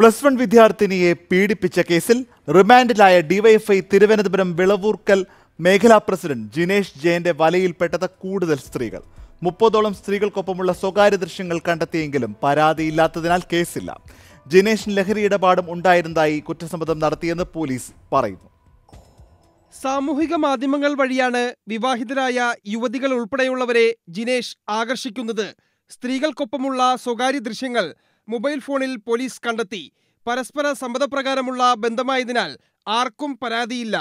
plus one വിദ്യാർത്ഥിനിയെ പീഡിപ്പിച്ച കേസിൽ റിമാൻഡിലായ DYFI Thiruvananthapuram Vilavoorkal മേഖലാ പ്രസിഡന്റ് ജിനേഷ് ജയന്റെ വലയിൽപ്പെട്ടത് കൂടുതൽ സ്ത്രീകൾ മുപ്പതോളം സ്ത്രീകൾക്കൊപ്പമുള്ള സ്വകാര്യ ദൃശ്യങ്ങൾ കണ്ടെത്തിയെങ്കിലും പരാതിയില്ലാത്തതിനാൽ കേസില്ല ജിനേഷിന് ലഹരി ഇടപാടും ഉണ്ടായിരുന്നതായി കുറ്റസമ്മതം നടത്തിയെന്ന് പോലീസ് പറയുന്നു സാമൂഹിക മാധ്യമങ്ങൾ വഴിയാണ് വിവാഹിതരായ യുവതികൾ ഉൾപ്പെടെയുള്ളവരെ ജിനേഷ് ആകർഷിക്കുന്നത് സ്ത്രീകൾക്കൊപ്പമുള്ള സ്വകാര്യ ദൃശ്യങ്ങൾ മൊബൈൽ ഫോണിൽ പോലീസ് കണ്ടെത്തി പരസ്പര സമ്മതപ്രകാരമുള്ള ബന്ധമായതിനാൽ ആർക്കും പരാതിയില്ല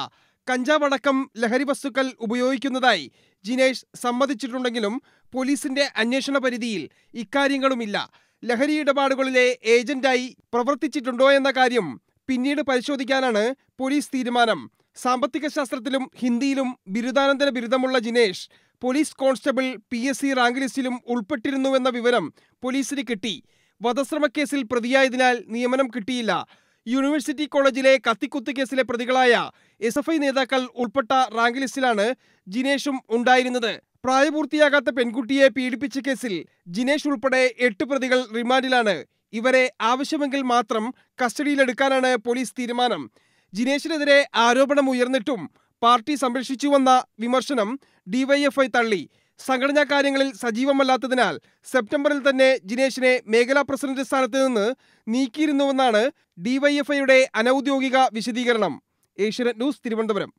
കഞ്ചാവടക്കം ലഹരി വസ്തുക്കൾ ഉപയോഗിക്കുന്നതായി ജിനേഷ് സമ്മതിച്ചിട്ടുണ്ടെങ്കിലും പോലീസിന്റെ അന്വേഷണ പരിധിയിൽ ഇക്കാര്യങ്ങളുമില്ല ലഹരി ഇടപാടുകളിലെ ഏജന്റായി പ്രവർത്തിച്ചിട്ടുണ്ടോ എന്ന കാര്യം പിന്നീട് പരിശോധിക്കാനാണ് പോലീസ് തീരുമാനം സാമ്പത്തിക ശാസ്ത്രത്തിലും ഹിന്ദിയിലും ബിരുദാനന്തര ബിരുദമുള്ള Jinesh police constable P S C rank ലിസ്റ്റിലും ഉൾപ്പെട്ടിരുന്നുവെന്ന വിവരം പോലീസിന് കിട്ടി വധശ്രമക്കേസിൽ പ്രതിയായതിനാൽ നിയമനം കിട്ടിയില്ല യൂണിവേഴ്സിറ്റി കോളേജിലെ കത്തിക്കുത്ത് കേസിലെ പ്രതികളായ എസ് എഫ് ഐ നേതാക്കൾ ഉൾപ്പെട്ട റാങ്ക് ലിസ്റ്റിലാണ് ജിനേഷും ഉണ്ടായിരുന്നത് പ്രായപൂർത്തിയാകാത്ത പെൺകുട്ടിയെ പീഡിപ്പിച്ച കേസിൽ ജിനേഷ് ഉൾപ്പെടെ എട്ട് പ്രതികൾ റിമാൻഡിലാണ് ഇവരെ ആവശ്യമെങ്കിൽ മാത്രം കസ്റ്റഡിയിലെടുക്കാനാണ് പോലീസ് തീരുമാനം ജിനേഷിനെതിരെ ആരോപണം ഉയർന്നിട്ടും പാർട്ടി സംരക്ഷിച്ചുവെന്ന വിമർശനം ഡിവൈഎഫ്ഐ തള്ളി സംഘടനാ കാര്യങ്ങളിൽ സജീവമല്ലാത്തതിനാൽ സെപ്റ്റംബറിൽ തന്നെ ജിനേഷിനെ മേഖലാ പ്രസിഡന്റ് സ്ഥാനത്ത് നിന്ന് നീക്കിയിരുന്നുവെന്നാണ് ഡിവൈഎഫ്ഐയുടെ അനൌദ്യോഗിക വിശദീകരണം ഏഷ്യനെറ്റ് ന്യൂസ് തിരുവനന്തപുരം